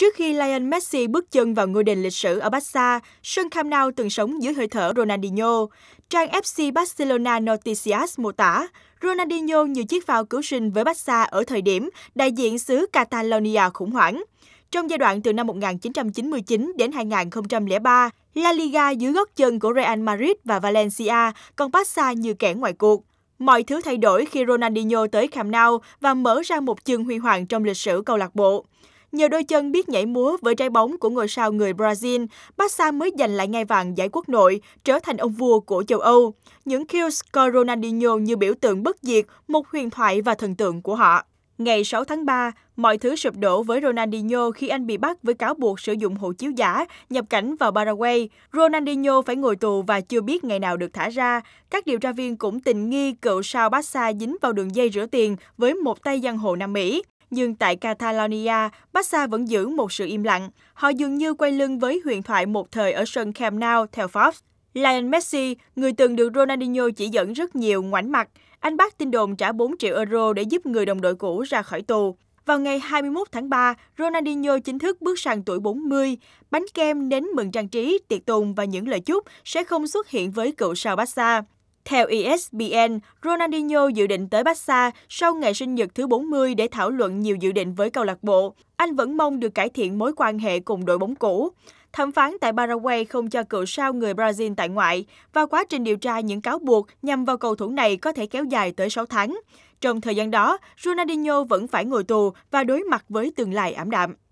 Trước khi Lionel Messi bước chân vào ngôi đền lịch sử ở Barca, sân Camp Nou từng sống dưới hơi thở Ronaldinho. Trang FC Barcelona Noticias mô tả, Ronaldinho như chiếc phao cứu sinh với Barca ở thời điểm đại diện xứ Catalonia khủng hoảng. Trong giai đoạn từ năm 1999 đến 2003, La Liga dưới gót chân của Real Madrid và Valencia, còn Barca như kẻ ngoài cuộc. Mọi thứ thay đổi khi Ronaldinho tới Camp Nou và mở ra một chương huy hoàng trong lịch sử câu lạc bộ. Nhờ đôi chân biết nhảy múa với trái bóng của ngôi sao người Brazil, Barca mới giành lại ngai vàng giải quốc nội, trở thành ông vua của châu Âu. Những kills coi Ronaldinho như biểu tượng bất diệt, một huyền thoại và thần tượng của họ. Ngày 6 tháng 3, mọi thứ sụp đổ với Ronaldinho khi anh bị bắt với cáo buộc sử dụng hộ chiếu giả, nhập cảnh vào Paraguay. Ronaldinho phải ngồi tù và chưa biết ngày nào được thả ra. Các điều tra viên cũng tình nghi cựu sao Barca dính vào đường dây rửa tiền với một tay giang hồ Nam Mỹ nhưng tại Catalonia, Barca vẫn giữ một sự im lặng. Họ dường như quay lưng với huyền thoại một thời ở sân Camp Nou theo Forbes. Lionel Messi, người từng được Ronaldinho chỉ dẫn rất nhiều ngoảnh mặt, anh bác tin đồn trả 4 triệu euro để giúp người đồng đội cũ ra khỏi tù. Vào ngày 21 tháng 3, Ronaldinho chính thức bước sang tuổi 40. Bánh kem, nến mừng trang trí, tiệc tùng và những lời chúc sẽ không xuất hiện với cựu sao Barca. Theo ESPN, Ronaldinho dự định tới Barca sau ngày sinh nhật thứ 40 để thảo luận nhiều dự định với câu lạc bộ. Anh vẫn mong được cải thiện mối quan hệ cùng đội bóng cũ. Thẩm phán tại Paraguay không cho cựu sao người Brazil tại ngoại và quá trình điều tra những cáo buộc nhằm vào cầu thủ này có thể kéo dài tới 6 tháng. Trong thời gian đó, Ronaldinho vẫn phải ngồi tù và đối mặt với tương lai ảm đạm.